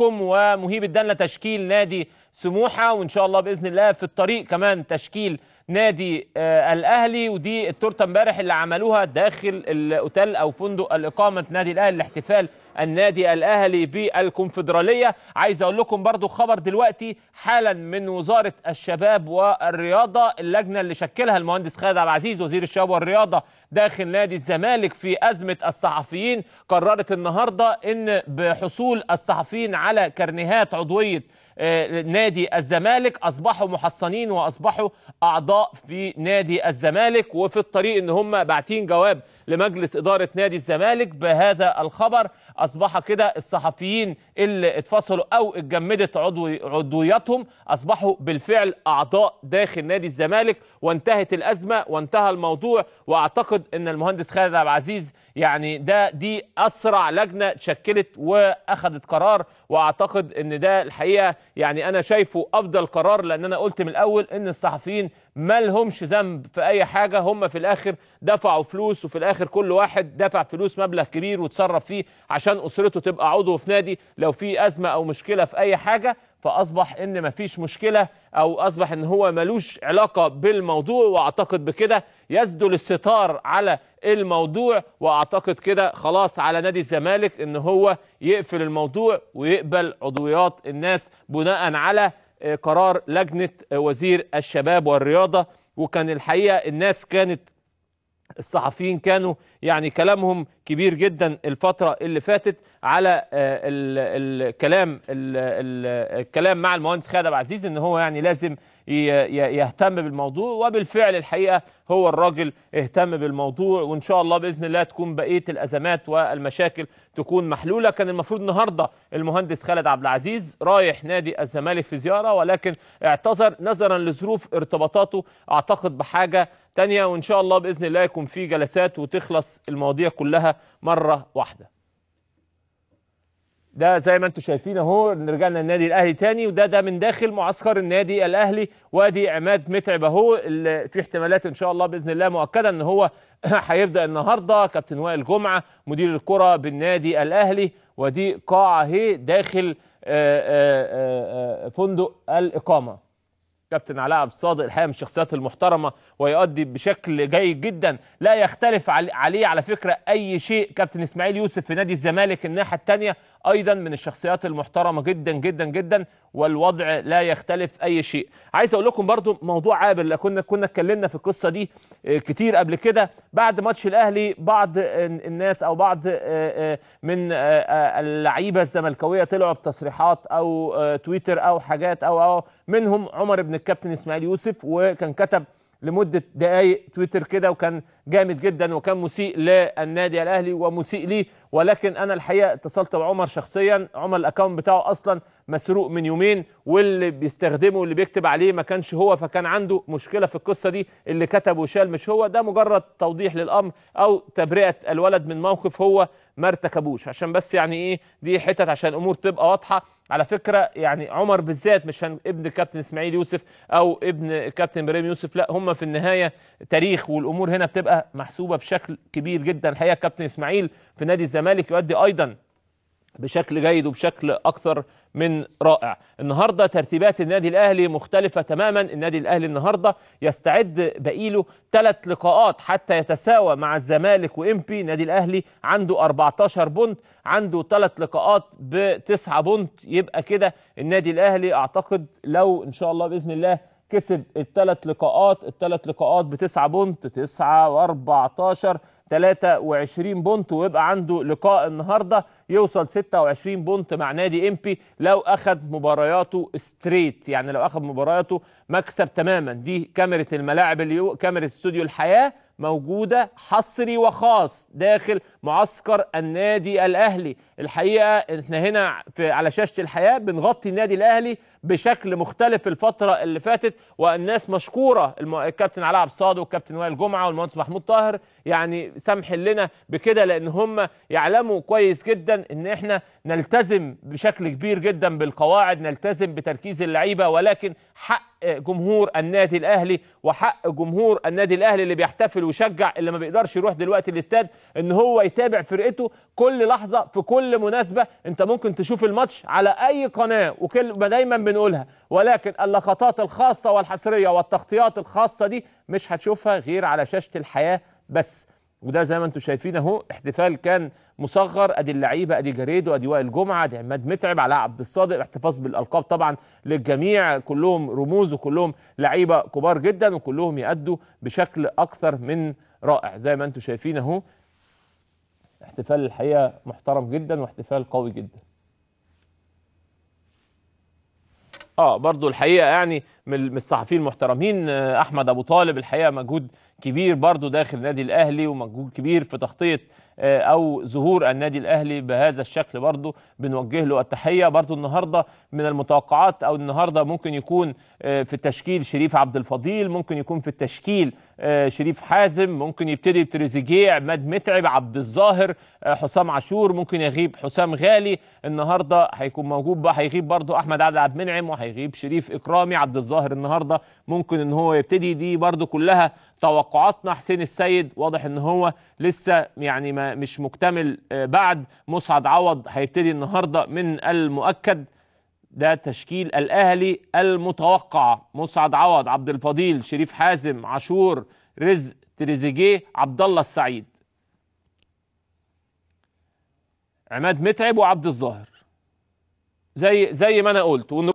معكم ومهيب الدنلة تشكيل نادي سموحة وإن شاء الله بإذن الله في الطريق كمان تشكيل نادي آه، الاهلي ودي التورته امبارح اللي عملوها داخل الاوتيل او فندق الاقامه نادي الاهلي لاحتفال النادي الاهلي بالكونفدراليه عايز اقول لكم برضو خبر دلوقتي حالا من وزاره الشباب والرياضه اللجنه اللي شكلها المهندس خالد عبد العزيز وزير الشباب والرياضه داخل نادي الزمالك في ازمه الصحفيين قررت النهارده ان بحصول الصحفيين على كرنيهات عضويه آه، نادي الزمالك اصبحوا محصنين واصبحوا اعضاء في نادي الزمالك وفي الطريق ان هم باعتين جواب لمجلس إدارة نادي الزمالك بهذا الخبر أصبح كده الصحفيين اللي اتفصلوا أو اتجمدت عضوي عضوياتهم أصبحوا بالفعل أعضاء داخل نادي الزمالك وانتهت الأزمة وانتهى الموضوع وأعتقد أن المهندس خالد عبد العزيز يعني ده دي أسرع لجنة اتشكلت وأخذت قرار وأعتقد أن ده الحقيقة يعني أنا شايفه أفضل قرار لأن أنا قلت من الأول أن الصحفيين ما لهمش ذنب في اي حاجه هم في الاخر دفعوا فلوس وفي الاخر كل واحد دفع فلوس مبلغ كبير وتصرف فيه عشان اسرته تبقى عضو في نادي لو في ازمه او مشكله في اي حاجه فاصبح ان مفيش مشكله او اصبح ان هو ملوش علاقه بالموضوع واعتقد بكده يسدل الستار على الموضوع واعتقد كده خلاص على نادي الزمالك ان هو يقفل الموضوع ويقبل عضويات الناس بناء على قرار لجنه وزير الشباب والرياضه وكان الحقيقه الناس كانت الصحفيين كانوا يعني كلامهم كبير جدا الفتره اللي فاتت على آه، الكلام الكلام مع المهندس خالد عبد العزيز ان هو يعني لازم يهتم بالموضوع وبالفعل الحقيقة هو الراجل اهتم بالموضوع وإن شاء الله بإذن الله تكون بقية الأزمات والمشاكل تكون محلولة كان المفروض النهاردة المهندس خالد عبد العزيز رايح نادي الزمالك في زيارة ولكن اعتذر نظرا لظروف ارتباطاته أعتقد بحاجة تانية وإن شاء الله بإذن الله يكون في جلسات وتخلص المواضيع كلها مرة واحدة ده زي ما انتم شايفين اهو رجعنا النادي الاهلي تاني وده ده من داخل معسكر النادي الاهلي وادي عماد متعب اهو في احتمالات ان شاء الله باذن الله مؤكده ان هو هيبدا النهارده كابتن وائل جمعه مدير الكره بالنادي الاهلي ودي قاعه اهي داخل آه، آه، آه، فندق الاقامه كابتن علاء عبد الصادق الحقيقه من الشخصيات المحترمه ويؤدي بشكل جيد جدا لا يختلف عليه على فكره اي شيء كابتن اسماعيل يوسف في نادي الزمالك الناحيه الثانيه ايضا من الشخصيات المحترمه جدا جدا جدا والوضع لا يختلف اي شيء عايز اقول لكم برضو موضوع عابر كنا كنا اتكلمنا في القصه دي آه، كتير قبل كده بعد ماتش الاهلي بعض الناس او بعض آه، آه، من اللعيبه الزملكاويه طلعوا بتصريحات او تويتر او حاجات او او منهم عمر بن الكابتن اسماعيل يوسف وكان كتب لمده دقائق تويتر كده وكان جامد جدا وكان مسيء للنادي الاهلي ومسيء ليه ولكن انا الحقيقه اتصلت بعمر شخصيا عمر الاكونت بتاعه اصلا مسروق من يومين واللي بيستخدمه واللي بيكتب عليه ما كانش هو فكان عنده مشكله في القصه دي اللي كتب وشال مش هو ده مجرد توضيح للامر او تبرئه الولد من موقف هو ما ارتكبوش عشان بس يعني ايه دي حتت عشان الامور تبقى واضحه على فكره يعني عمر بالذات مش ابن الكابتن اسماعيل يوسف او ابن الكابتن ابراهيم يوسف لا هم في النهايه تاريخ والامور هنا بتبقى محسوبه بشكل كبير جدا الحقيقه كابتن اسماعيل في نادي الزمالك الزمالك يؤدي ايضا بشكل جيد وبشكل اكثر من رائع النهارده ترتيبات النادي الاهلي مختلفه تماما النادي الاهلي النهارده يستعد بقيله ثلاث لقاءات حتى يتساوى مع الزمالك وامبي النادي الاهلي عنده 14 بونت عنده ثلاث لقاءات بتسعة بونت يبقى كده النادي الاهلي اعتقد لو ان شاء الله باذن الله كسب الثلاث لقاءات الثلاث لقاءات بتسعة بونت تسعة واربعتاشر 23 بونت ويبقى عنده لقاء النهارده يوصل 26 بونت مع نادي امبي لو اخذ مبارياته ستريت يعني لو اخذ مبارياته مكسب تماما دي كاميرا الملاعب اللي كاميرا استوديو الحياه موجودة حصري وخاص داخل معسكر النادي الأهلي الحقيقة احنا هنا في على شاشة الحياة بنغطي النادي الأهلي بشكل مختلف الفترة اللي فاتت والناس مشكورة الكابتن علاء عبد الصاد والكابتن وائل جمعة والمهندس محمود طاهر يعني سامح لنا بكده لأن هم يعلموا كويس جدا إن إحنا نلتزم بشكل كبير جدا بالقواعد نلتزم بتركيز اللعيبة ولكن حق جمهور النادي الاهلي وحق جمهور النادي الاهلي اللي بيحتفل ويشجع اللي ما بيقدرش يروح دلوقتي الاستاد ان هو يتابع فرقته كل لحظه في كل مناسبه انت ممكن تشوف الماتش على اي قناه وكل دايما بن بنقولها ولكن اللقطات الخاصة والحصرية والتغطيات الخاصة دي مش هتشوفها غير على شاشة الحياة بس وده زي ما انتم شايفين اهو احتفال كان مصغر ادي اللعيبه ادي جريدو ادي وائل جمعه ادي عماد متعب علاء عبد الصادق احتفاظ بالالقاب طبعا للجميع كلهم رموز وكلهم لعيبه كبار جدا وكلهم يأدوا بشكل اكثر من رائع زي ما انتم شايفين اهو احتفال الحقيقه محترم جدا واحتفال قوي جدا اه برضو الحقيقه يعني من الصحفيين المحترمين آه، احمد ابو طالب الحقيقه مجهود كبير برضو داخل النادي الاهلي ومجهود كبير في تغطيه آه، او ظهور النادي الاهلي بهذا الشكل برضه بنوجه له التحيه برضه النهارده من المتوقعات او النهارده ممكن يكون آه، في التشكيل شريف عبد الفضيل ممكن يكون في التشكيل آه، شريف حازم ممكن يبتدي تريزيجيه عماد متعب عبد الظاهر حسام عاشور ممكن يغيب حسام غالي النهارده هيكون موجود بقى هيغيب برضه احمد عادل عبد المنعم وهيغيب شريف اكرامي عبد الظاهر النهارده ممكن ان هو يبتدي دي برضه كلها توقعاتنا حسين السيد واضح ان هو لسه يعني ما مش مكتمل آه، بعد مسعد عوض هيبتدي النهارده من المؤكد ده تشكيل الاهلي المتوقع مسعد عوض عبد الفضيل شريف حازم عاشور رزق تريزيجيه عبد الله السعيد عماد متعب وعبد الظاهر زي زي ما انا قلت